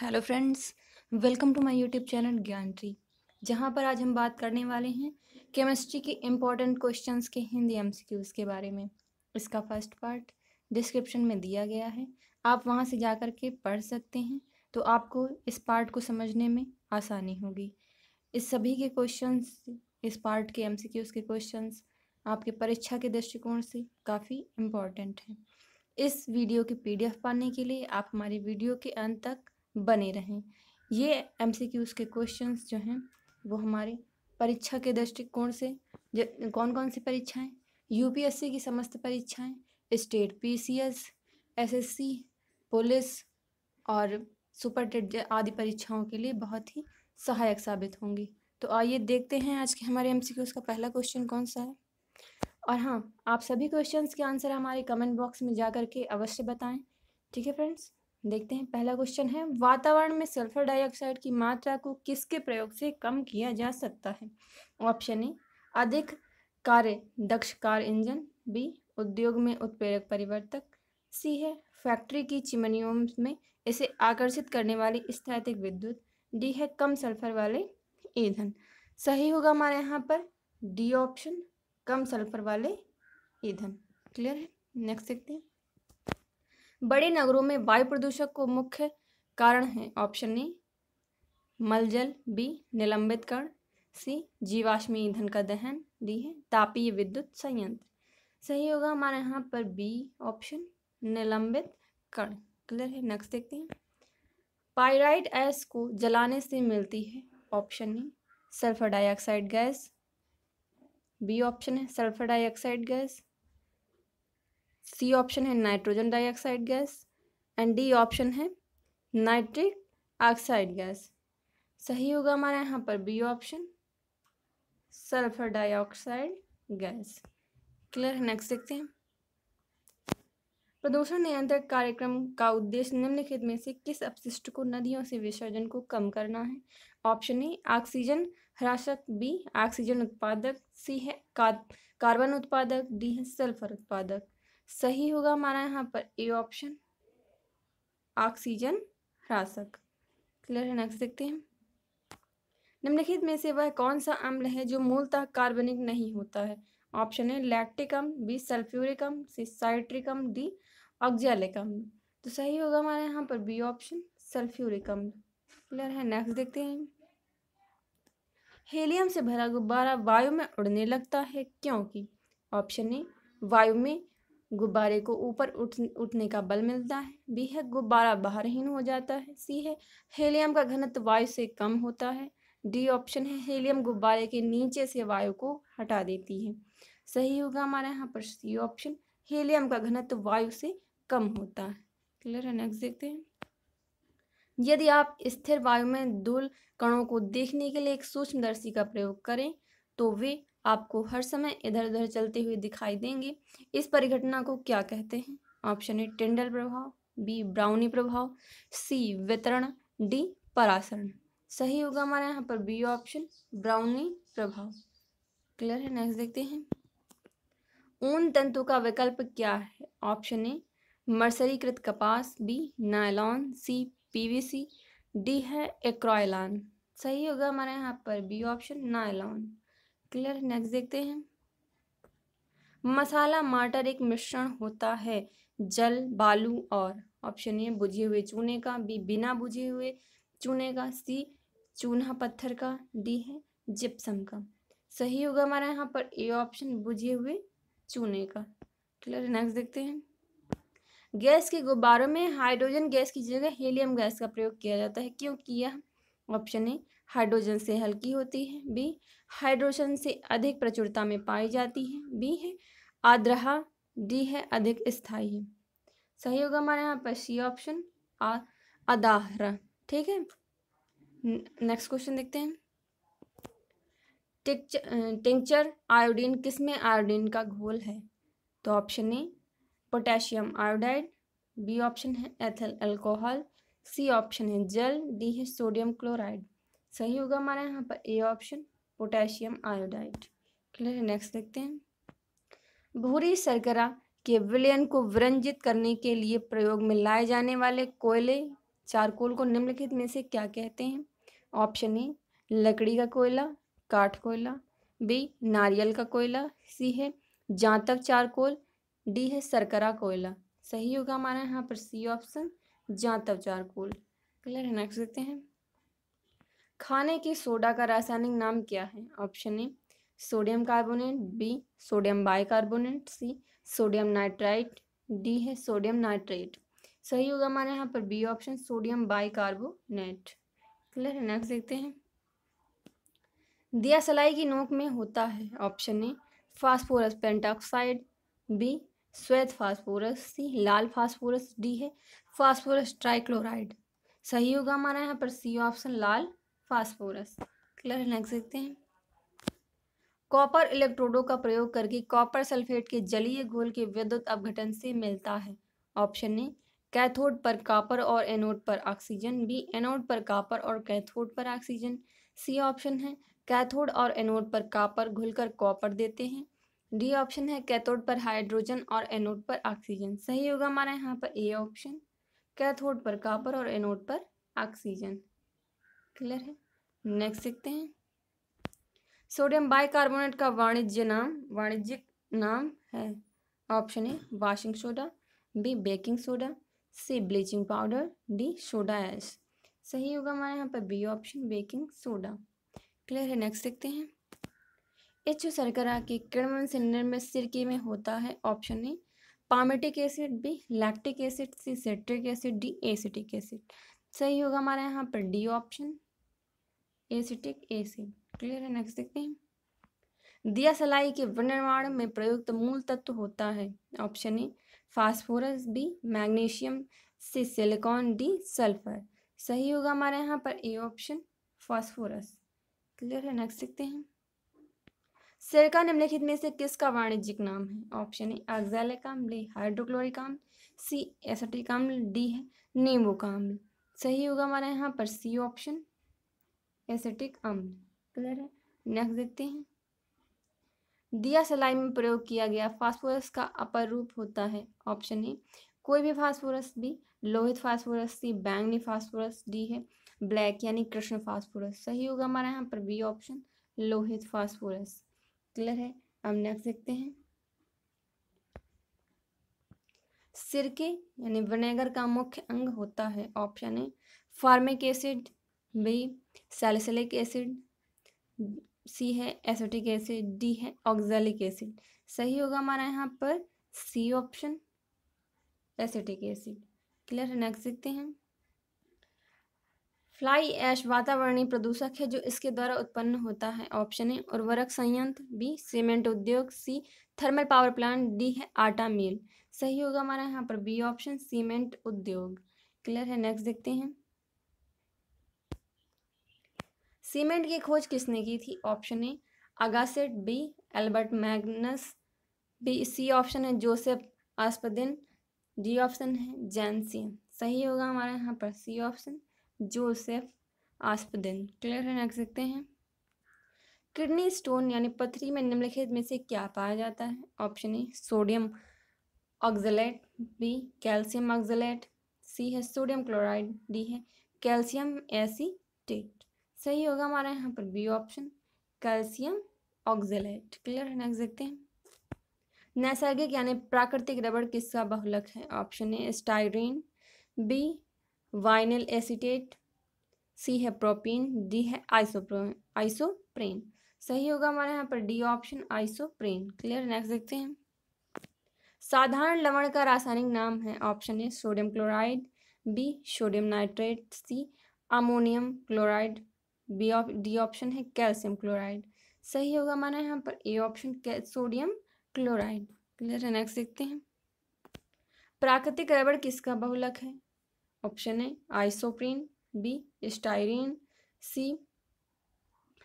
hello friends welcome to my YouTube channel Gyan tree जहाँ पर आज हम बात करने वाले हैं केमिस्ट्री के इम्पॉर्टेंट क्वेश्चंस के हिंदी एमसीक्यूज़ के बारे में इसका फर्स्ट पार्ट डिस्क्रिप्शन में दिया गया है आप वहाँ से जा कर के पढ़ सकते हैं तो आपको इस पार्ट को समझने में आसानी होगी इस सभी के क्वेश्चन इस पार्ट के एम के क्वेश्चन आपके परीक्षा के दृष्टिकोण से काफ़ी इम्पॉर्टेंट हैं इस वीडियो की पीडीएफ पाने के लिए आप हमारी वीडियो के अंत तक बने रहें ये एम सी क्यूज़ के क्वेश्चन जो हैं वो हमारे परीक्षा के दृष्टिकोण से कौन कौन सी परीक्षाएं यूपीएससी की समस्त परीक्षाएं स्टेट पीसीएस एसएससी पुलिस और सुपर टेट आदि परीक्षाओं के लिए बहुत ही सहायक साबित होंगी तो आइए देखते हैं आज के हमारे एम का पहला क्वेश्चन कौन सा है और हाँ आप सभी क्वेश्चंस के आंसर हमारे कमेंट बॉक्स में जा करके अवश्य बताएं ठीक है फ्रेंड्स देखते हैं पहला क्वेश्चन है वातावरण में सल्फर डाइऑक्साइड की मात्रा को किसके प्रयोग से कम किया जा सकता है ऑप्शन ए अधिक कार्य दक्ष कार इंजन बी उद्योग में उत्प्रेरक परिवर्तक सी है फैक्ट्री की चिमनियों में इसे आकर्षित करने वाली स्थैतिक विद्युत डी है कम सल्फर वाले ईंधन सही होगा हमारे यहाँ पर डी ऑप्शन कम सल्फर वाले ईंधन क्लियर है नेक्स्ट देखते हैं बड़े नगरों में वायु प्रदूषक को मुख्य कारण है ऑप्शन ए मलजल बी निलंबित कण सी जीवाश्मी ईंधन का दहन डी है तापीय विद्युत संयंत्र सही होगा हमारे यहाँ पर बी ऑप्शन निलंबित कण क्लियर है नेक्स्ट देखते हैं पाइराइड एस को जलाने से मिलती है option A sulphur dioxide gas B option है sulphur dioxide gas C option है nitrogen dioxide gas and D option है नाइट्रिक ऑक्साइड गैस सही होगा हमारा यहाँ पर B option sulphur dioxide gas clear है नेक्स्ट देखते हैं प्रदूषण नियंत्रण कार्यक्रम का उद्देश्य निम्नलिखित में से किस अपशिष्ट को नदियों से विसर्जन को कम करना है ऑप्शन ए ऑक्सीजन ह्रासक बी ऑक्सीजन उत्पादक सी है कार्बन उत्पादक डी है सल्फर उत्पादक सही होगा हमारा यहाँ पर ए ऑप्शन ऑक्सीजन ह्रासक क्लियर है नेक्स्ट देखते हैं निम्नलिखित में से वह कौन सा अम्ल है जो मूलतः कार्बनिक नहीं होता है ऑप्शन है लैक्टिक अम्ल बी सल्फ्यूरिक अम्ल सी साइट्रिक अम्ल डी ऑक्जैलिक अम्ल तो सही होगा हमारे यहाँ पर बी ऑप्शन सल्फ्यूरिक अम्ल क्लियर है नेक्स्ट देखते हैं हेलियम से भरा गुब्बारा वायु में उड़ने लगता है क्योंकि ऑप्शन ए वायु में गुब्बारे को ऊपर उठ उठने का बल मिलता है बी है गुब्बारा बाहरहीन हो जाता है सी है हेलियम का घनत्व वायु से कम होता है डी ऑप्शन है हेलियम गुब्बारे के नीचे से वायु को हटा देती है सही होगा हमारे यहाँ पर सी ऑप्शन हेलियम का घनत्व वायु से कम होता है क्लियर है नेक्स्ट देखते हैं यदि आप स्थिर वायु में धूल कणों को देखने के लिए एक सूक्ष्मदर्शी का प्रयोग करें तो वे आपको हर समय इधर उधर चलते हुए दिखाई देंगे इस परिघटना को क्या कहते हैं ऑप्शन ए टेंडल प्रभाव बी ब्राउनी प्रभाव सी वितरण डी परासरण सही होगा हमारे यहाँ पर बी ऑप्शन ब्राउनी प्रभाव क्लियर है नेक्स्ट देखते हैं ऊन तंतु का विकल्प क्या है ऑप्शन ए मर्सरीकृत कपास B nylon C PVC D है एक्रोयलान सही होगा हमारे यहाँ पर B option nylon clear next देखते हैं मसाला माटर एक मिश्रण होता है जल बालू और ऑप्शन ए बुझे हुए चूने का बी बिना बुझे हुए चूने का सी चूना पत्थर का डी है जिप्सम का सही होगा हमारा यहाँ पर ए ऑप्शन बुझे हुए चूने का क्लियर नेक्स्ट देखते हैं गैस के गुब्बारों में हाइड्रोजन गैस की जगह हीलियम गैस का प्रयोग किया जाता है क्यों किया ऑप्शन ए हाइड्रोजन से हल्की होती है बी हाइड्रोजन से अधिक प्रचुरता में पाई जाती है बी है आद्रहा डी है अधिक स्थायी है सही होगा हमारे यहाँ पर सी ऑप्शन अदाहरा ठीक है नेक्स्ट क्वेश्चन देखते हैं टिंचर आयोडीन किस में आयोडीन का घोल है तो option A potassium iodide B option है एथल अल्कोहल सी ऑप्शन है जल डी है सोडियम क्लोराइड सही होगा हमारा यहाँ पर A option potassium iodide clear है नेक्स्ट देखते हैं भूरी सरकरा के विलयन को विरंजित करने के लिए प्रयोग में लाए जाने वाले कोयले चारकोल को निम्नलिखित में से क्या कहते हैं ऑप्शन ए लकड़ी का कोयला काठ कोयला बी नारियल का कोयला सी है जांतक चारकोल डी है सरकरा कोयला सही होगा हमारा यहाँ पर सी ऑप्शन जांतव चारकोल क्लियर है नेक्स्ट देखते हैं खाने के सोडा का रासायनिक नाम क्या है option A sodium carbonate B sodium bicarbonate C sodium nitrite D है सोडियम नाइट्रेट सही होगा हमारे यहाँ पर B option sodium bicarbonate clear है नेक्स्ट देखते हैं दिया सलाई की नोक में होता है option A phosphorus pentoxide B श्वेत फास्फोरस सी लाल फास्फोरस डी है फास्फोरस ट्राइक्लोराइड सही होगा हमारा यहाँ पर सी ऑप्शन लाल फास्फोरस क्लियर नेक्स्ट देखते हैं कॉपर इलेक्ट्रोडो का प्रयोग करके कॉपर सल्फेट के जलीय घोल के विद्युत अपघटन से मिलता है ऑप्शन ए कैथोड पर कापर और एनोड पर ऑक्सीजन बी एनोड पर कापर और कैथोड पर ऑक्सीजन सी ऑप्शन है कैथोड और एनोड पर कापर घुलकर कॉपर देते हैं डी ऑप्शन है कैथोड पर हाइड्रोजन और एनोड पर ऑक्सीजन सही होगा हमारा यहाँ पर ए ऑप्शन कैथोड पर कापर और एनोड पर ऑक्सीजन क्लियर है नेक्स्ट सीखते हैं सोडियम बाइकार्बोनेट का वाणिज्य नाम वाणिज्यिक नाम है option A washing soda B baking soda C bleaching powder D soda ash सही होगा हमारे यहाँ पर B option baking soda clear है नेक्स्ट देखते हैं एच सरकरा के किण्वन से निर्मित सिरके में होता है option A palmitic acid B lactic acid C citric acid D acetic acid सही होगा हमारे यहाँ पर D option acetic acid clear है नेक्स्ट देखते हैं दिया सलाई के विनिर्माण में प्रयुक्त मूल तत्व होता है option A phosphorus B magnesium से सिलिकॉन डी सल्फर सही होगा हमारे यहाँ पर ए ऑप्शन फास्फोरस क्लियर है नेक्स्ट देखते हैं सिरका निम्नलिखित में से किसका वाणिज्यिक नाम है ऑप्शन ए अक्जैलिक अम्ल हाइड्रोक्लोरिक अम्ल सी एसटिक अम्ल डी है नींबू का अम्ल सही होगा हमारे यहाँ पर सी ऑप्शन एसिटिक अम्ल क्लियर है नेक्स्ट देखते हैं दिया सलाई में प्रयोग किया गया फास्फोरस का अपर रूप होता है ऑप्शन ए कोई भी फास्फोरस भी लोहित फास्फोरस सी बैंगनी फास्फोरस डी है ब्लैक यानी कृष्ण फास्फोरस सही होगा हमारा यहाँ पर बी ऑप्शन लोहित फास्फोरस क्लियर है अब नेक्स्ट देखते हैं सिरके यानी विनेगर का मुख्य अंग होता है option A formic acid B salicylic acid C है एसिटिक एसिड डी है ऑक्जेलिक एसिड सही होगा हमारा यहाँ पर C option acetic acid clear है नेक्स्ट देखते हैं फ्लाई ऐश वातावरणीय प्रदूषक है जो इसके द्वारा उत्पन्न होता है ऑप्शन है उर्वरक संयंत्र बी सीमेंट उद्योग C thermal power plant D है आटा मिल सही होगा हमारा यहाँ पर बी ऑप्शन सीमेंट उद्योग क्लियर है नेक्स्ट देखते हैं सीमेंट की खोज किसने की थी ऑप्शन ए अगासेट B Albert Magnus B C option है जोसेफ आस्पदिन डी ऑप्शन है जैनसिन सही होगा हमारे यहाँ पर C option Joseph Aspdin clear है रख सकते हैं किडनी स्टोन यानी पथरी में निम्नलिखित में से क्या पाया जाता है option A sodium oxalate B calcium oxalate C है सोडियम क्लोराइड डी है कैल्शियम एसिटेट सही होगा हमारा यहाँ पर B option calcium oxalate clear है नेक्स्ट देखते हैं नैसर्गिक यानी प्राकृतिक रबड़ किसका बहुलक है option A styrene B vinyl acetate C है प्रोपीन डी है आइसोप्रो आइसोप्रेन सही होगा हमारे यहाँ पर D option isoprene clear next देखते हैं साधारण लवण का रासायनिक नाम है option A sodium chloride B sodium nitrate C ammonium chloride B ऑप डी ऑप्शन है कैल्शियम क्लोराइड सही होगा माना यहाँ पर A option sodium chloride clear है नेक्स्ट देखते हैं प्राकृतिक रबड़ किसका बहुलक है ऑप्शन है isoprene B styrene C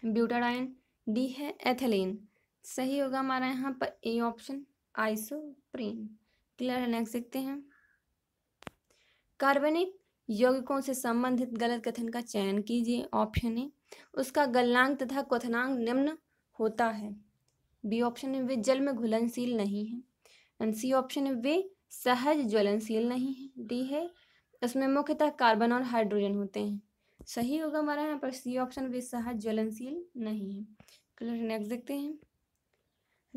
butadiene D है एथेलिन सही होगा हमारा यहाँ पर ए ऑप्शन आइसोप्रीन क्लियर है नेक्स्ट देखते हैं कार्बनिक यौगिकों से संबंधित गलत कथन का चयन कीजिए ऑप्शन ए उसका गलनांक तथा क्वनांक निम्न होता है बी ऑप्शन है वे जल में घुलनशील नहीं है एंड सी ऑप्शन है वे सहज ज्वलनशील नहीं है डी है इसमें मुख्यतः कार्बन और हाइड्रोजन होते हैं सही होगा हमारा यहाँ पर सी ऑप्शन वे सहज ज्वलनशील नहीं है चलो नेक्स्ट देखते हैं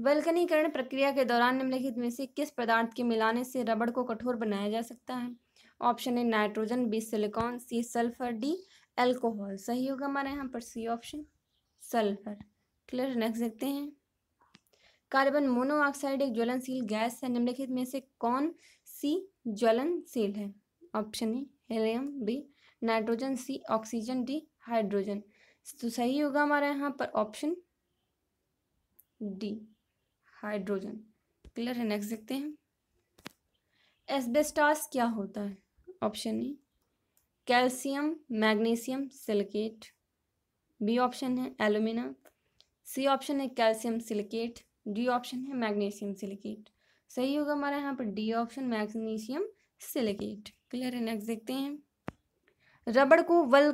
वल्कनीकरण प्रक्रिया के दौरान निम्नलिखित में से किस पदार्थ के मिलाने से रबड़ को कठोर बनाया जा सकता है ऑप्शन है nitrogen B silicon C sulphur D alcohol सही होगा हमारे यहाँ पर C option sulphur clear next देखते हैं कार्बन मोनोऑक्साइड एक ज्वलनशील गैस है निम्नलिखित में से कौन सी ज्वलनशील है option A helium B nitrogen C oxygen D hydrogen तो सही होगा हमारे यहाँ पर ऑप्शन डी हाइड्रोजन क्लियर है नेक्स्ट देखते हैं एसबेस्टास क्या होता है option A calcium magnesium silicate B option है एलुमिना सी ऑप्शन है कैल्शियम सिलिकेट डी ऑप्शन है मैग्नीशियम सिलिकेट सही होगा हमारा यहाँ पर D option magnesium silicate clear है नेक्स्ट देखते हैं रबड़ को वल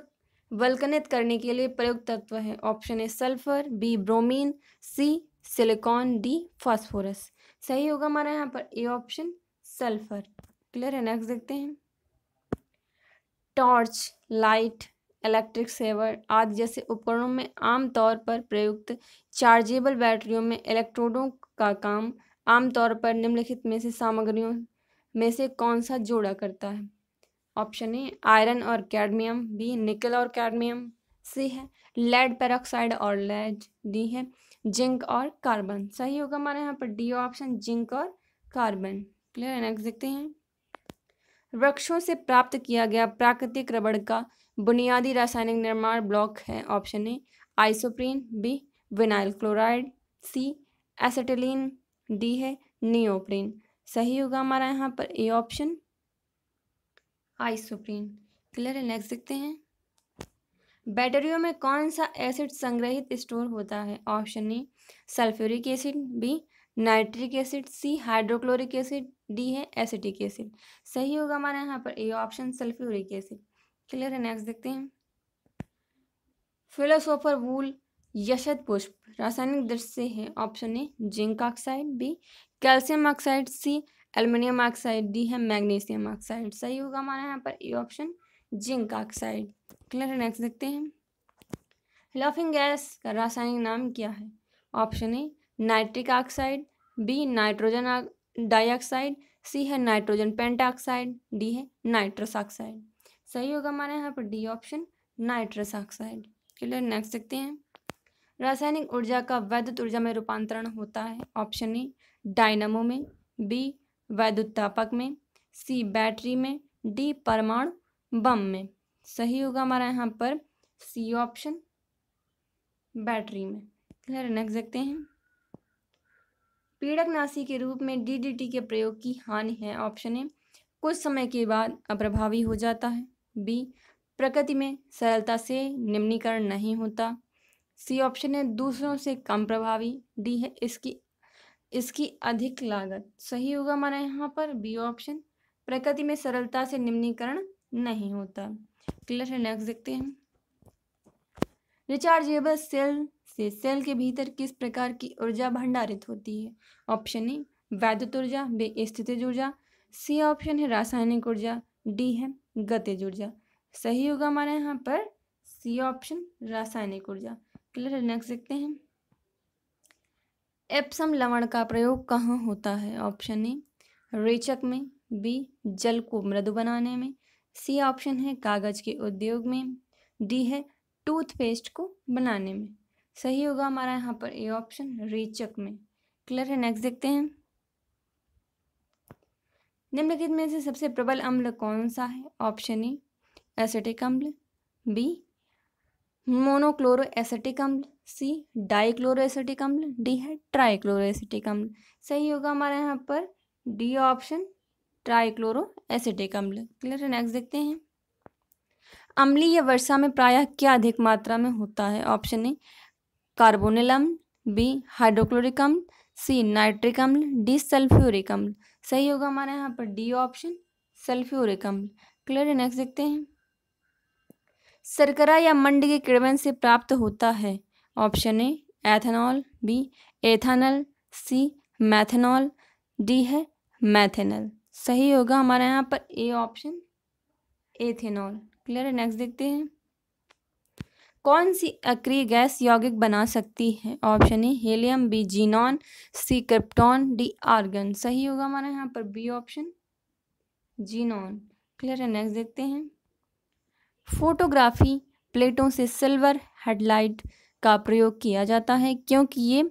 वल्कनित करने के लिए प्रयुक्त तत्व है option A sulphur B bromine C silicon D phosphorus सही होगा हमारा यहाँ पर ए ऑप्शन सल्फर क्लियर है नेक्स्ट देखते हैं टॉर्च लाइट इलेक्ट्रिक सेवर आदि जैसे उपकरणों में आमतौर पर प्रयुक्त चार्जेबल बैटरियों में इलेक्ट्रोडों का काम आमतौर पर निम्नलिखित में से सामग्रियों में से कौन सा जोड़ा करता है ऑप्शन ए आयरन और कैडमियम बी निकल और कैडमियम सी है लेड पेरोक्साइड और लेड डी है जिंक और कार्बन सही होगा हमारे यहाँ पर डी ऑप्शन जिंक और कार्बन क्लियर है नेक्स्ट देखते हैं वृक्षों से प्राप्त किया गया प्राकृतिक रबड़ का बुनियादी रासायनिक निर्माण ब्लॉक है option A isoprene B vinyl chloride C acetylene D है नियोप्रीन सही होगा हमारा यहाँ पर ए ऑप्शन आइसोप्रीन क्लियर है नेक्स्ट देखते हैं बैटरियों में कौन सा एसिड संग्रहित स्टोर होता है option A sulphuric acid B nitric acid C hydrochloric acid D है एसिटिक एसिड सही होगा हमारा यहाँ पर A option sulphuric acid clear है नेक्स्ट देखते हैं फिलोसोफर वूल यशद पुष्प रासायनिक दृष्टि से है option A zinc oxide B calcium oxide C aluminium oxide D है मैग्नीशियम ऑक्साइड सही होगा हमारा यहाँ पर A option zinc oxide clear है नेक्स्ट देखते हैं लॉफिंग गैस का रासायनिक नाम क्या है option A nitric oxide B nitrogen dioxide C है नाइट्रोजन पेंटाक्साइड डी है नाइट्रस ऑक्साइड सही होगा हमारे यहाँ पर D option nitrous oxide clear next देखते हैं रासायनिक ऊर्जा का वैद्युत ऊर्जा में रूपांतरण होता है ऑप्शन ए डायनमो में बी वैद्युत तापक में सी बैटरी में डी परमाणु बम में सही होगा हमारा यहाँ पर सी ऑप्शन बैटरी में क्लियर नेक्स्ट देखते हैं पीड़क नाशी के रूप में डीडीटी के प्रयोग की हानि है ऑप्शन ए कुछ समय के बाद अप्रभावी हो जाता है बी प्रकृति में सरलता से निम्नीकरण नहीं होता सी ऑप्शन है दूसरों से कम प्रभावी डी है इसकी इसकी अधिक लागत सही होगा हमारा यहाँ पर बी ऑप्शन प्रकृति में सरलता से निम्नीकरण नहीं होता क्लियर है नेक्स्ट देखते हैं रिचार्जेबल सेल से सेल के भीतर किस प्रकार की ऊर्जा भंडारित होती है ऑप्शन ए वैद्युत ऊर्जा बे स्थित ऊर्जा सी ऑप्शन है रासायनिक ऊर्जा डी है गतिज ऊर्जा सही होगा हमारे यहाँ पर सी ऑप्शन रासायनिक ऊर्जा क्लियर है नेक्स्ट देखते हैं एप्सम लवण का प्रयोग कहाँ होता है ऑप्शन ए रेचक में बी जल को मृदु बनाने में सी ऑप्शन है कागज के उद्योग में डी है टूथपेस्ट को बनाने में सही होगा हमारा यहाँ पर ए ऑप्शन रेचक में क्लियर है नेक्स्ट देखते हैं निम्नलिखित में से सबसे प्रबल अम्ल कौन सा है ऑप्शन ए एसिटिक अम्ल बी मोनोक्लोरो एसिटिक अम्ल सी डाइक्लोरो एसिटिक अम्ल डी है ट्राइक्लोरो एसिटिक अम्ल सही होगा हमारे यहाँ पर डी ऑप्शन ट्राइक्लोरो एसिटिक अम्ल क्लियर है नेक्स्ट देखते हैं अम्लीय वर्षा में प्रायः क्या अधिक मात्रा में होता है ऑप्शन ए कार्बोनिल अम्ल बी हाइड्रोक्लोरिक अम्ल सी नाइट्रिक अम्ल डी सल्फ्यूरिक अम्ल सही होगा हमारे यहाँ पर डी ऑप्शन सल्फ्यूरिक अम्ल क्लियर नेक्स्ट देखते हैं सरकरा या मंड के किण्वन से प्राप्त होता है option A ethanol B ethanal C methanol D है मैथेनल सही होगा हमारे यहाँ पर ए ऑप्शन एथेनॉल क्लियर है नेक्स्ट देखते हैं कौन सी अक्रिय गैस यौगिक बना सकती है option A helium B xenon C krypton D argon सही होगा हमारा यहाँ पर बी ऑप्शन जीनॉन क्लियर है नेक्स्ट देखते हैं फोटोग्राफी प्लेटों से सिल्वर हेडलाइट का प्रयोग किया जाता है क्योंकि ये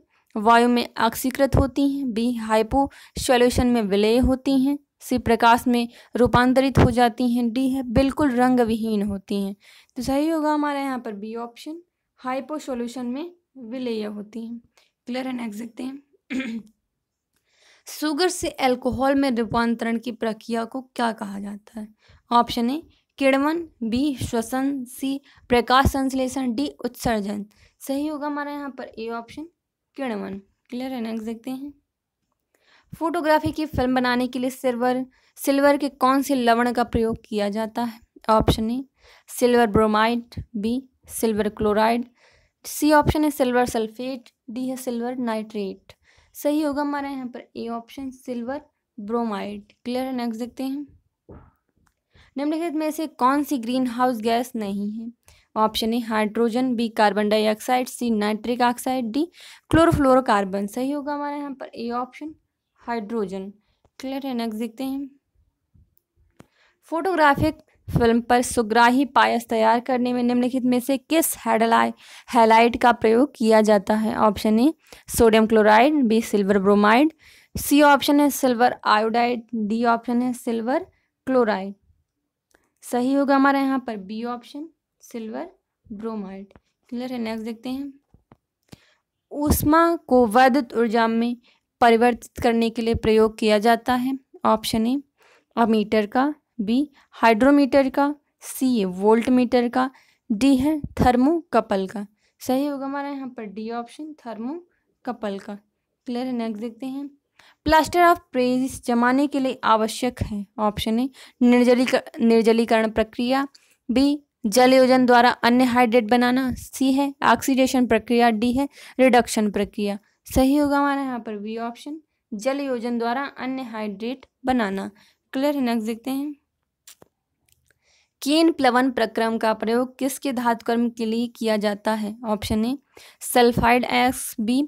वायु में आक्सीकृत होती हैं बी हाइपो सोल्यूशन में विलय होती हैं सी प्रकाश में रूपांतरित हो जाती हैं डी है बिल्कुल रंग विहीन होती हैं तो सही होगा हमारा यहाँ पर बी ऑप्शन हाइपो सोल्यूशन में विलेय होती हैं क्लियर है नेक्स्ट देखते हैं शुगर से अल्कोहल में रूपांतरण की प्रक्रिया को क्या कहा जाता है ऑप्शन ए किड़वन बी श्वसन सी प्रकाश संश्लेषण डी उत्सर्जन सही होगा हमारा यहाँ पर ए ऑप्शन किड़वन क्लियर है नेक्स्ट देखते हैं फोटोग्राफी की फिल्म बनाने के लिए सिल्वर सिल्वर के कौन से लवण का प्रयोग किया जाता है option A silver bromide B silver chloride C option है सिल्वर सल्फेट डी है सिल्वर नाइट्रेट सही होगा हमारे यहाँ पर A option silver bromide clear है नेक्स्ट देखते हैं निम्नलिखित में से कौन सी ग्रीन हाउस गैस नहीं है option A hydrogen B carbon dioxide C nitric oxide D chlorofluorocarbon सही होगा हमारा यहाँ पर ए ऑप्शन हाइड्रोजन क्लियर है नेक्स्ट देखते हैं फोटोग्राफिक फिल्म पर सुग्राही पायस तैयार करने में निम्नलिखित में से किस हेडलाइ हेलाइट का प्रयोग किया जाता है option A sodium chloride B silver bromide C option है सिल्वर आयोडाइड डी ऑप्शन है सिल्वर क्लोराइड सही होगा हमारे यहाँ पर B option silver bromide clear है नेक्स्ट देखते हैं उष्मा को वर्धित ऊर्जा में परिवर्तित करने के लिए प्रयोग किया जाता है ऑप्शन ए अमीटर का बी हाइड्रोमीटर का सी वोल्ट मीटर का डी है थर्मोकपल का सही होगा हमारा यहाँ पर डी ऑप्शन थर्मोकपल का क्लियर है नेक्स्ट देखते हैं प्लास्टर ऑफ प्रेज जमाने के लिए आवश्यक है ऑप्शन ए निर्जली निर्जलीकरण प्रक्रिया बी जल योजन द्वारा अन्य हाइड्रेट बनाना सी है ऑक्सीडेशन प्रक्रिया डी है रिडक्शन प्रक्रिया सही होगा हमारा यहाँ पर बी ऑप्शन जल योजन द्वारा अन्य हाइड्रेट बनाना क्लियर है नेक्स्ट देखते हैं केन प्लवन प्रक्रम का प्रयोग किसके धातु कर्म के लिए किया जाता है option A sulphides B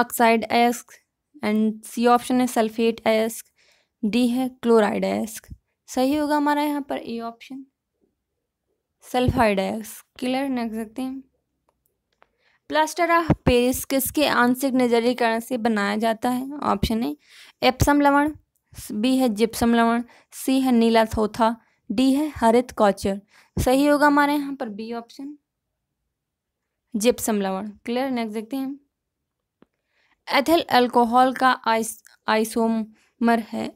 oxide एस्क एंड सी ऑप्शन है सल्फेट एस्क डी है क्लोराइड एस्क सही होगा हमारा यहाँ पर A option sulphides clear next देखते हैं प्लास्टर ऑफ पेरिस किसके आंशिक नजरीकरण से बनाया जाता है ऑप्शन ए एप्सम लवण बी है जिप्सम लवण सी है नीला थोथा डी है हरित कॉचर सही होगा हमारे यहाँ पर बी ऑप्शन जिप्सम लवण क्लियर नेक्स्ट देखते हैं एथिल अल्कोहल का आइस आइसोमर है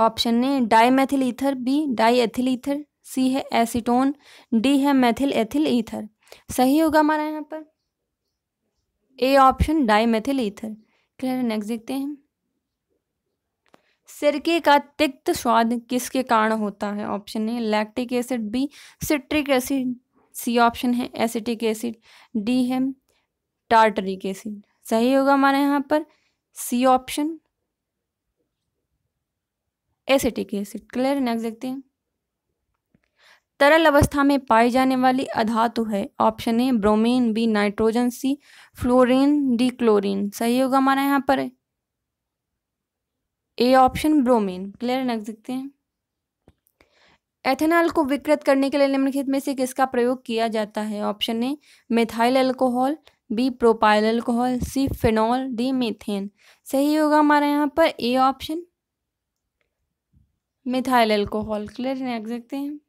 option A dimethyl ether B diethyl ether C है एसीटोन डी है मैथिल एथिल ईथर सही होगा हमारे यहाँ पर A option dimethyl ether clear next देखते हैं सिरके का तिक्त स्वाद किसके कारण होता है option A lactic acid B citric acid C option है एसिटिक एसिड डी है टार्टरिक एसिड सही होगा हमारे यहाँ पर C option acetic acid clear next देखते हैं तरल अवस्था में पाई जाने वाली अधातु है option A bromine B nitrogen C fluorine D chlorine सही होगा हमारा यहाँ पर ए ऑप्शन ब्रोमीन क्लियर रख सकते हैं एथेनॉल को विकृत करने के लिए निम्नलिखित में से किसका प्रयोग किया जाता है option A methyl alcohol B propyl alcohol C phenol D methane सही होगा हमारा यहाँ पर A option methyl alcohol clear रख सकते हैं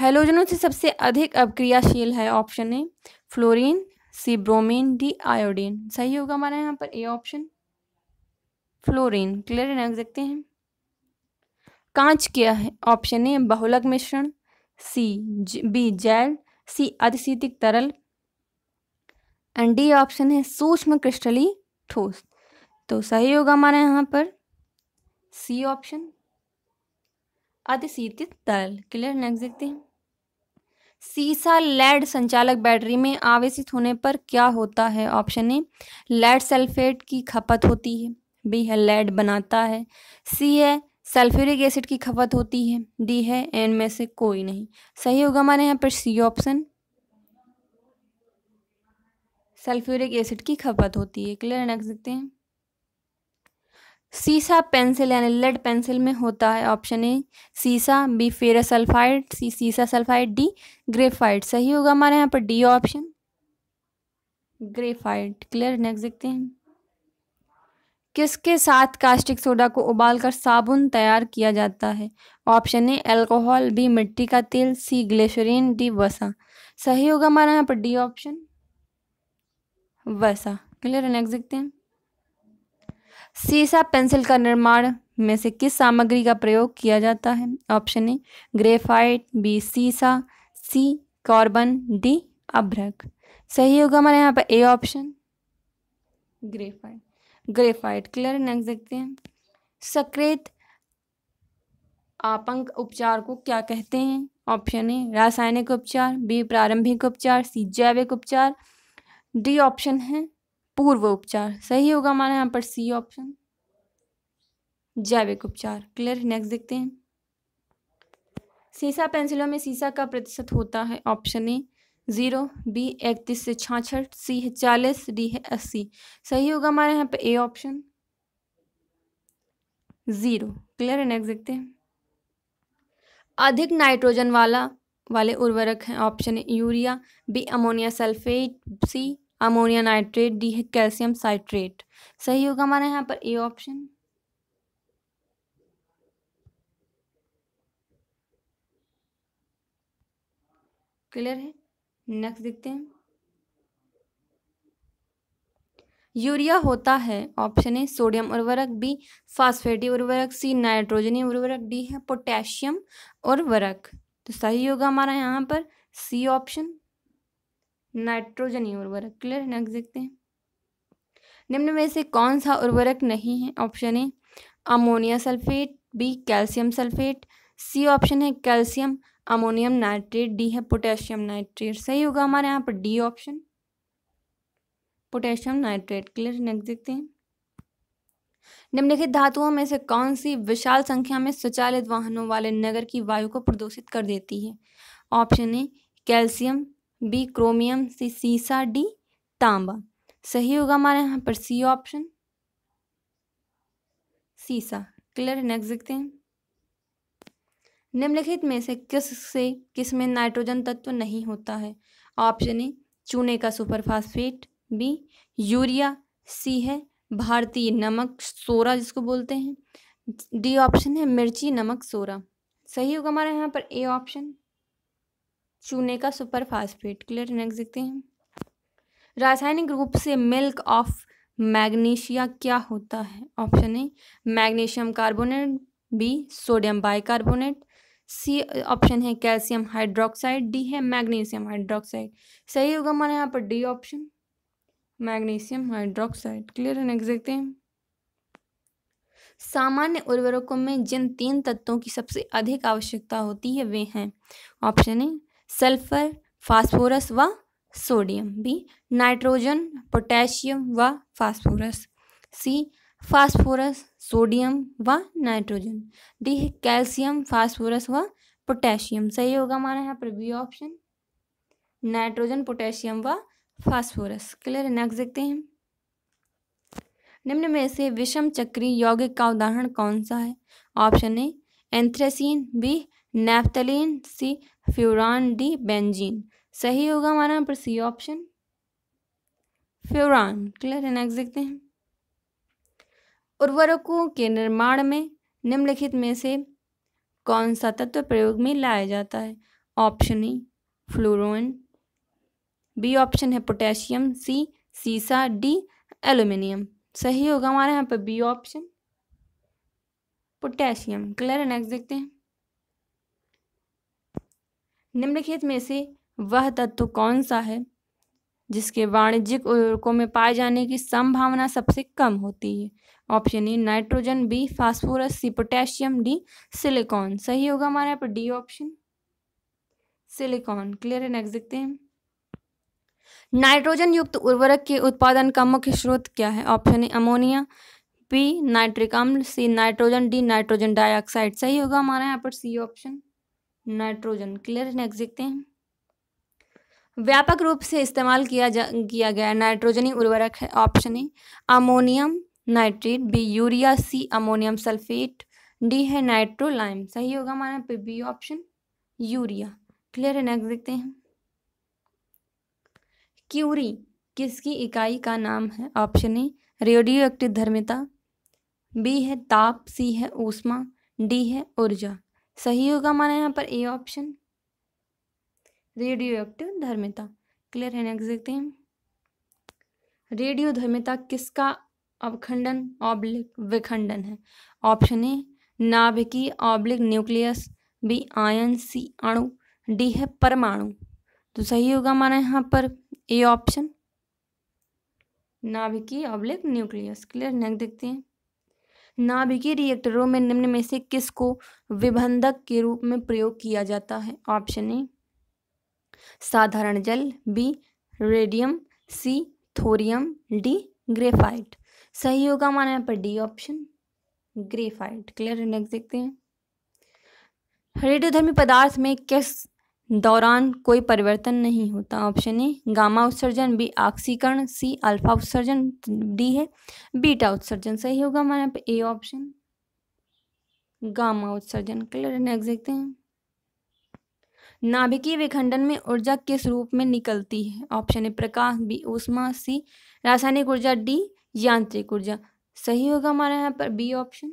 हेलोजनों से सबसे अधिक अपक्रियाशील है option A fluorine C bromine D iodine सही होगा हमारा यहाँ पर ए ऑप्शन फ्लोरीन क्लियर है रख सकते हैं कांच क्या है ऑप्शन ए बहुलक मिश्रण सी बी जेल सी अधिक तरल एंड डी ऑप्शन है सूक्ष्म क्रिस्टली ठोस तो सही होगा हमारे यहाँ पर सी ऑप्शन अतिशीतित क्लियर नेक्स्ट देखते हैं सीसा लेड संचालक बैटरी में आवेशित होने पर क्या होता है ऑप्शन ए लेड सल्फेट की खपत होती है बी है लेड बनाता है सी है सल्फ्यूरिक एसिड की खपत होती है डी है एन में से कोई नहीं सही होगा हमारे यहाँ पर सी ऑप्शन सल्फ्यूरिक एसिड की खपत होती है क्लियर नेक्स्ट देखते हैं सीसा पेंसिल यानी लेड पेंसिल में होता है ऑप्शन ए सीसा बी फेरस सल्फाइड सी सीसा सल्फाइड डी ग्रेफाइड सही होगा हमारे यहाँ पर D option graphite clear next देखते हैं किसके साथ कास्टिक सोडा को उबालकर साबुन तैयार किया जाता है ऑप्शन ए अल्कोहल बी मिट्टी का तेल सी ग्लेशरीन डी वसा सही होगा हमारा यहाँ पर डी ऑप्शन वसा क्लियर नेक्स्ट देखते हैं सीसा पेंसिल का निर्माण में से किस सामग्री का प्रयोग किया जाता है ऑप्शन ए ग्रेफाइट बी सीसा सी कार्बन डी अभ्रक सही होगा हमारे यहाँ पर A option graphite graphite clear next देखते हैं सक्रेत आपंक उपचार को क्या कहते हैं ऑप्शन ए रासायनिक उपचार बी प्रारंभिक उपचार सी जैविक उपचार डी ऑप्शन है पूर्व उपचार सही होगा हमारे यहाँ पर सी ऑप्शन जैविक उपचार क्लियर नेक्स्ट देखते हैं सीसा पेंसिलों में सीसा का प्रतिशत होता है ऑप्शन ए जीरो बी इकतीस से छाछठ सी है चालीस डी है अस्सी सही होगा हमारे यहाँ पर ए ऑप्शन जीरो क्लियर है नेक्स्ट देखते हैं अधिक नाइट्रोजन वाला वाले उर्वरक हैं option A urea B ammonia sulphate C ammonia nitrate D है कैल्शियम साइट्रेट सही होगा हमारे यहाँ पर ए ऑप्शन क्लियर है नेक्स्ट देखते हैं यूरिया होता है ऑप्शन ए सोडियम उर्वरक बी फास्फेटी उर्वरक सी नाइट्रोजनी उर्वरक डी है पोटेशियम उर्वरक तो सही होगा हमारा यहाँ पर सी ऑप्शन नाइट्रोजनी उर्वरक क्लियर है नेक्स्ट देखते हैं निम्न में से कौन सा उर्वरक नहीं है option A ammonia sulphate B calcium sulphate C option है कैल्शियम अमोनियम नाइट्रेट डी है पोटेशियम नाइट्रेट सही होगा हमारे यहाँ पर D option potassium nitrate clear next देखते हैं निम्नलिखित धातुओं में से कौन सी विशाल संख्या में स्वचालित वाहनों वाले नगर की वायु को प्रदूषित कर देती है option A calcium B chromium C सीसा डी तांबा सही होगा हमारे यहाँ पर सी ऑप्शन सीसा क्लियर नेक्स्ट देखते हैं निम्नलिखित में से किस से किस में नाइट्रोजन तत्व नहीं होता है ऑप्शन ए चूने का सुपरफास्फेट बी यूरिया सी है भारतीय नमक सोरा जिसको बोलते हैं डी ऑप्शन है मिर्ची नमक सोरा सही होगा हमारे यहाँ पर ए ऑप्शन चूने का फास्फेट क्लियर नेक्स्ट देखते हैं रासायनिक रूप से मिल्क ऑफ मैग्नीशिया क्या होता है option A magnesium carbonate B sodium bicarbonate C option है कैल्शियम हाइड्रोक्साइड डी है मैग्नीशियम हाइड्रोक्साइड सही होगा हमारे यहाँ पर D option magnesium hydroxide clear है नेक्स्ट देखते हैं सामान्य उर्वरकों में जिन तीन तत्वों की सबसे अधिक आवश्यकता होती है वे हैं ऑप्शन ए सल्फर फास्फोरस व सोडियम बी नाइट्रोजन पोटेशियम व फास्फोरस सी फास्फोरस सोडियम व नाइट्रोजन डी कैल्शियम फास्फोरस व पोटेशियम सही होगा हमारा यहाँ पर बी ऑप्शन नाइट्रोजन पोटेशियम व फास्फोरस क्लियर नेक्स्ट देखते हैं निम्न में से विषम चक्री यौगिक का उदाहरण कौन सा है option A anthracene B naphthalene C furan D benzene सही होगा हमारा यहाँ पर सी ऑप्शन फ्यूरान क्लियर है नेक्स्ट देखते हैं उर्वरकों के निर्माण में निम्नलिखित में से कौन सा तत्व प्रयोग में लाया जाता है option A fluorine B option है पोटेशियम सी सीसा डी एल्यूमिनियम सही होगा हमारे यहाँ पर बी ऑप्शन पोटेशियम क्लियर है नेक्स्ट देखते हैं निम्नलिखित में से वह तत्व कौन सा है जिसके वाणिज्यिक उर्वरकों में पाए जाने की संभावना सबसे कम होती है option A nitrogen B phosphorus C potassium D silicon सही होगा हमारे यहाँ पर डी ऑप्शन सिलिकॉन क्लियर है नेक्स्ट देखते हैं नाइट्रोजन युक्त उर्वरक के उत्पादन का मुख्य स्रोत क्या है option A ammonia B nitric अम्ल C nitrogen D nitrogen dioxide सही होगा हमारे यहाँ पर सी ऑप्शन नाइट्रोजन क्लियर है नेक्स्ट देखते हैं व्यापक रूप से इस्तेमाल किया जा किया गया नाइट्रोजनी उर्वरक है option A ammonium nitrate B urea C ammonium sulphate D है नाइट्रोलाइम सही होगा हमारा पे बी ऑप्शन यूरिया क्लियर है नेक्स्ट देखते हैं क्यूरी किसकी इकाई का नाम है ऑप्शन ए रेडियो एक्टिव धर्मिता बी है ताप सी है ऊष्मा डी है ऊर्जा सही होगा हमारा यहाँ पर ए ऑप्शन रेडियो एक्टिव धर्मिता क्लियर है नेक्स्ट देखते हैं रेडियो धर्मिता किसका अवखंडन ऑब्लिक विखंडन है ऑप्शन ए नाभिकीय oblique nucleus B ion C अणु डी है परमाणु तो सही होगा हमारा यहाँ पर ए ऑप्शन नाभिकीय ऑब्लिक न्यूक्लियस क्लियर नेक्स्ट देखते हैं नाभिकीय रिएक्टरों में निम्न में से किस को विबंधक के रूप में प्रयोग किया जाता है ऑप्शन ए साधारण जल B radium C thorium D graphite सही होगा माना यहाँ पर D option graphite clear next देखते हैं रेडियोधर्मी पदार्थ में किस दौरान कोई परिवर्तन नहीं होता ऑप्शन ए गामा उत्सर्जन बी ऑक्सीकरण सी अल्फा उत्सर्जन डी है बीटा उत्सर्जन सही होगा हमारे यहाँ पे ए ऑप्शन गामा उत्सर्जन क्लियर नेक्स्ट देखते हैं नाभिकीय विखंडन में ऊर्जा किस रूप में निकलती है ऑप्शन ए प्रकाश बी ऊष्मा सी रासायनिक ऊर्जा डी यांत्रिक ऊर्जा सही होगा हमारे यहाँ पर बी ऑप्शन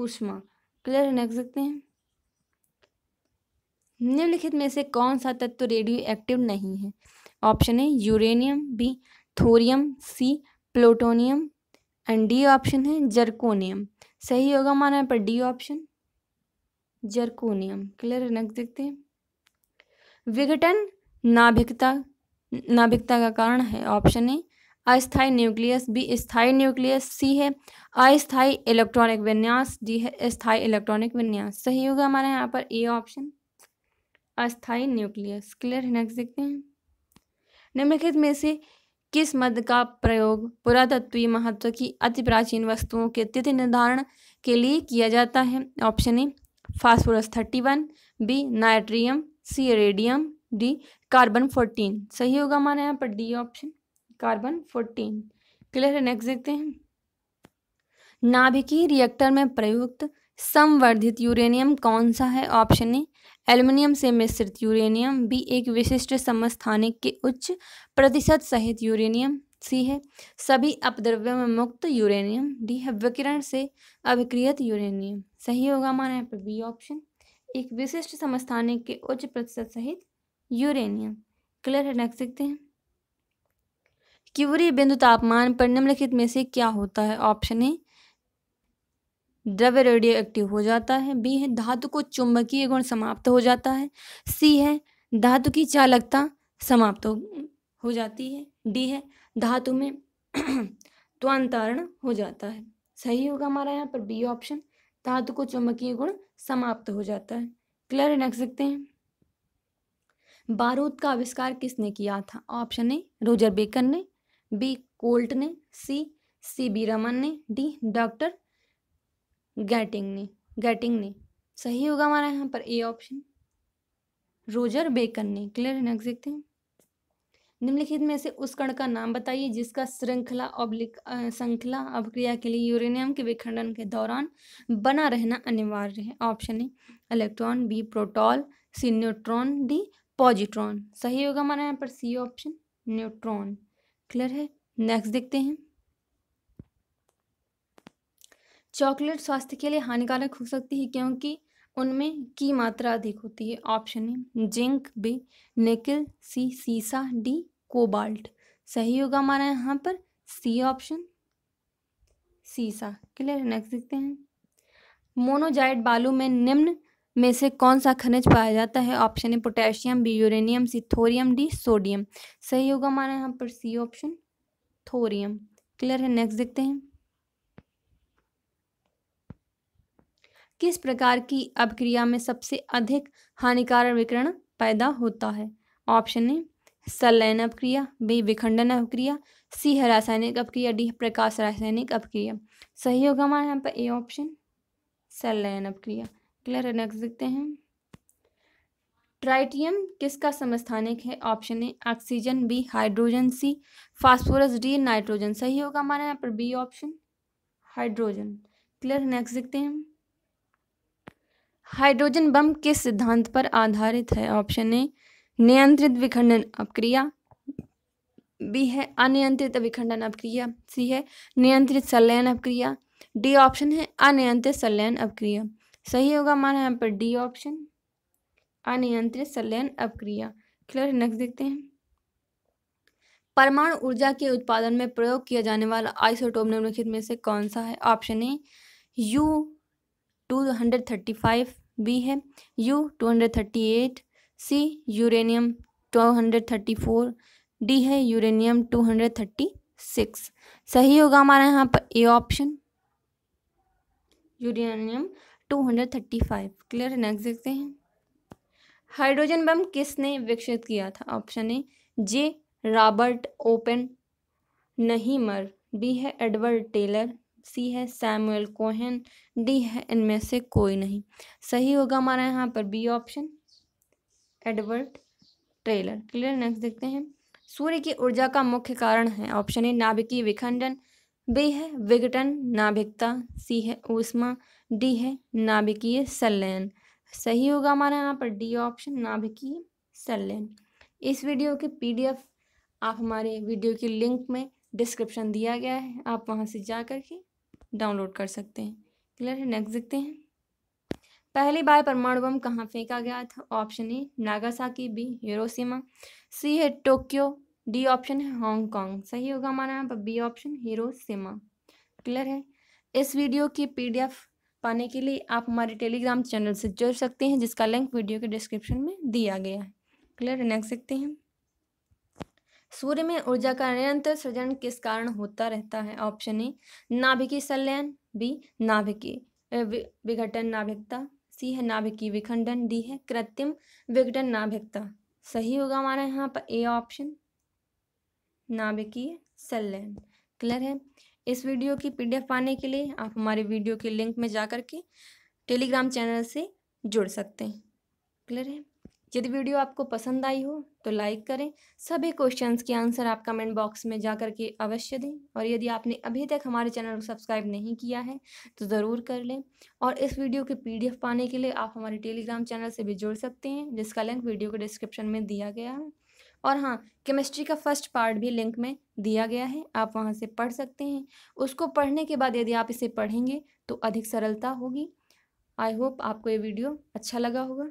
ऊष्मा क्लियर नेक्स्ट देखते हैं निम्नलिखित में से कौन सा तत्व रेडियो एक्टिव नहीं है ऑप्शन है uranium B thorium C plutonium and D option है जर्कोनियम सही होगा माना यहाँ पर डी ऑप्शन जर्कोनियम क्लियर है देखते हैं विघटन नाभिकता नाभिकता का कारण है ऑप्शन ए अस्थाई न्यूक्लियस बी स्थाई न्यूक्लियस सी है अस्थाई इलेक्ट्रॉनिक विन्यास डी है स्थाई इलेक्ट्रॉनिक विन्यास सही होगा हमारे यहाँ पर ए ऑप्शन अस्थाई न्यूक्लियस क्लियर है नेक्स्ट देखते हैं निम्नलिखित में से किस मद का प्रयोग पुरातत्वीय महत्व की अति प्राचीन वस्तुओं के तिथि निर्धारण के लिए किया जाता है option A phosphorus thirty one B नाइट्रियम C radium D carbon fourteen सही होगा हमारे यहाँ पर D option carbon fourteen clear है नेक्स्ट देखते हैं नाभिकीय रिएक्टर में प्रयुक्त संवर्धित यूरेनियम कौन सा है ऑप्शन ए एल्युमिनियम से मिश्रित यूरेनियम बी एक विशिष्ट समस्थानिक के उच्च प्रतिशत सहित यूरेनियम सी है सभी अपद्रव्यों में मुक्त यूरेनियम डी है विकिरण से अभिक्रियत यूरेनियम सही होगा माना यहाँ पर बी ऑप्शन एक विशिष्ट समस्थानिक के उच्च प्रतिशत सहित यूरेनियम क्लियर है रख सकते हैं क्यूरी बिंदु तापमान पर निम्नलिखित में से क्या होता है ऑप्शन ए द्रव्य रेडियो एक्टिव हो जाता है बी है धातु को चुंबकीय गुण समाप्त हो जाता है सी है धातु की चालकता समाप्त हो हो जाती है डी है धातु में त्वांतरण हो जाता है सही होगा हमारा यहाँ पर बी ऑप्शन धातु को चुंबकीय गुण समाप्त हो जाता है क्लियर रख सकते हैं बारूद का आविष्कार किसने किया था ऑप्शन ए रोजर बेकर ने बी कोल्ट ने सी सी बी रमन ने डी डॉक्टर गैटिंग ने गैटिंग ने सही होगा हमारा यहाँ पर ए ऑप्शन रोजर बेकन ने क्लियर है नेक्स्ट देखते हैं निम्नलिखित में से उस कण का नाम बताइए जिसका श्रृंखला ऑब्लिक श्रृंखला अभिक्रिया के लिए यूरेनियम के विखंडन के दौरान बना रहना अनिवार्य है option A electron B proton C neutron D positron सही होगा हमारा यहाँ पर सी ऑप्शन न्यूट्रॉन क्लियर है नेक्स्ट देखते हैं चॉकलेट स्वास्थ्य के लिए हानिकारक हो सकती है क्योंकि उनमें की मात्रा अधिक होती है ऑप्शन ए जिंक बी निकल सी सीसा डी कोबाल्ट सही होगा हमारा यहाँ पर सी ऑप्शन सीसा क्लियर नेक्स्ट देखते हैं मोनोजाइट बालू में निम्न में से कौन सा खनिज पाया जाता है option A potassium B uranium C thorium D sodium सही होगा हमारा यहाँ पर सी ऑप्शन थोरियम क्लियर है नेक्स्ट देखते हैं किस प्रकार की अभिक्रिया में सबसे अधिक हानिकारक विकरण पैदा होता है ऑप्शन ए संलयन अपक्रिया बी विखंडन अपक्रिया सी है रासायनिक अपक्रिया डी प्रकाश रासायनिक अपक्रिया सही होगा हमारे यहाँ पर ए ऑप्शन संलयन अपक्रिया क्लियर है नेक्स्ट देखते हैं ट्राइटियम किसका समस्थानिक है option A oxygen B hydrogen C phosphorus D nitrogen सही होगा हमारे यहाँ पर B option hydrogen clear next देखते हैं हाइड्रोजन बम किस सिद्धांत पर आधारित है ऑप्शन ए नियंत्रित विखंडन अपक्रिया बी है अनियंत्रित विखंडन अपक्रिया सी है नियंत्रित संलयन अपक्रिया डी ऑप्शन है अनियंत्रित संलयन अपक्रिया सही होगा हमारा यहाँ पर डी ऑप्शन अनियंत्रित संलयन अपक्रिया क्लियर नेक्स्ट देखते हैं परमाणु ऊर्जा के उत्पादन में प्रयोग किया जाने वाला आइसोटोप निम्नलिखित में से कौन सा है option A U two hundred thirty five B है U two hundred thirty eight C uranium two hundred thirty four D है uranium two hundred thirty six सही होगा हमारा यहाँ पर A option uranium two hundred thirty five clear next देखते हैं hydrogen bomb किसने विकसित किया था option A J Robert Oppenheimer B है एडवर्ड टेलर सी है सैमुअल कोहन डी है इनमें से कोई नहीं सही होगा हमारा यहाँ पर B option Edward Teller clear next देखते हैं सूर्य की ऊर्जा का मुख्य कारण है ऑप्शन ए नाभिकीय विखंडन बी है विघटन नाभिकता सी है ऊष्मा डी है नाभिकीय संलयन सही होगा हमारा यहाँ पर डी ऑप्शन नाभिकीय संलयन इस वीडियो के पीडीएफ आप हमारे वीडियो के लिंक में डिस्क्रिप्शन दिया गया है आप वहाँ से जा कर के डाउनलोड कर सकते हैं क्लियर है नेक्स्ट देखते हैं पहली बार परमाणु बम कहाँ फेंका गया था option A Nagasaki B Hiroshima C है टोक्यो डी ऑप्शन है हांगकांग सही होगा हमारा यहाँ पर बी ऑप्शन हिरोशिमा क्लियर है इस वीडियो की पीडीएफ पाने के लिए आप हमारे टेलीग्राम चैनल से जुड़ सकते हैं जिसका लिंक वीडियो के डिस्क्रिप्शन में दिया गया है क्लियर है नेक्स्ट देखते हैं सूर्य में ऊर्जा का निरंतर सृजन किस कारण होता रहता है ऑप्शन ए नाभिकीय संलयन बी नाभिकीय विघटन नाभिकता सी है नाभिकीय विखंडन डी है कृत्रिम विघटन नाभिकता सही होगा हमारा यहाँ पर ए ऑप्शन नाभिकीय संलयन क्लियर है इस वीडियो की पीडीएफ पाने के लिए आप हमारे वीडियो के लिंक में जाकर के टेलीग्राम चैनल से जुड़ सकते हैं क्लियर है यदि वीडियो आपको पसंद आई हो तो लाइक करें सभी क्वेश्चंस के आंसर आप कमेंट बॉक्स में जा कर के अवश्य दें और यदि आपने अभी तक हमारे चैनल को सब्सक्राइब नहीं किया है तो ज़रूर कर लें और इस वीडियो के पीडीएफ पाने के लिए आप हमारे टेलीग्राम चैनल से भी जुड़ सकते हैं जिसका लिंक वीडियो के डिस्क्रिप्शन में दिया गया है और हाँ केमिस्ट्री का फर्स्ट पार्ट भी लिंक में दिया गया है आप वहाँ से पढ़ सकते हैं उसको पढ़ने के बाद यदि आप इसे पढ़ेंगे तो अधिक सरलता होगी आई होप आपको ये वीडियो अच्छा लगा होगा